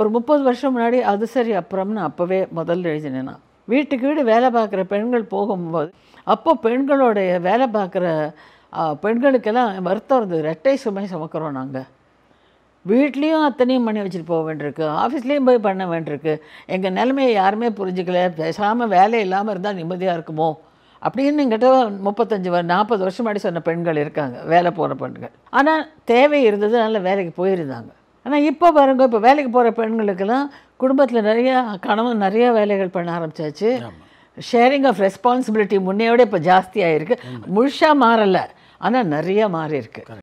ஒரு முப்பது வருஷம் முன்னாடி அது சரி அப்புறம்னு அப்போவே முதல்ல எழுதினேன் வீட்டுக்கு வீடு வேலை பார்க்குற பெண்கள் போகும்போது அப்போ பெண்களுடைய வேலை பார்க்குற பெண்களுக்கெல்லாம் வருத்தம் இருந்தது ரெட்டை சுமை சுமக்கிறோம் நாங்கள் வீட்லேயும் அத்தனையும் பண்ணி வச்சுட்டு போக வேண்டியிருக்கு ஆஃபீஸ்லேயும் போய் பண்ண வேண்டியிருக்கு எங்கள் நிலைமையை யாருமே புரிஞ்சிக்கல பேசாமல் வேலை இல்லாமல் இருந்தால் நிம்மதியாக இருக்குமோ அப்படின்னு கிட்ட முப்பத்தஞ்சு நாற்பது வருஷம் முன்னாடி சொன்ன பெண்கள் இருக்காங்க வேலை போகிற பெண்கள் ஆனால் தேவை இருந்தது நல்ல வேலைக்கு போயிருந்தாங்க ஆனால் இப்போ பாருங்க இப்போ வேலைக்கு போகிற பெண்களுக்கெல்லாம் குடும்பத்தில் நிறையா கணவன் நிறையா வேலைகள் பண்ண ஆரம்பித்தாச்சு ஷேரிங் ஆஃப் ரெஸ்பான்சிபிலிட்டி முன்னையோட இப்போ ஜாஸ்தியாக இருக்குது முழுசாக மாறலை ஆனால் நிறையா மாறி இருக்குது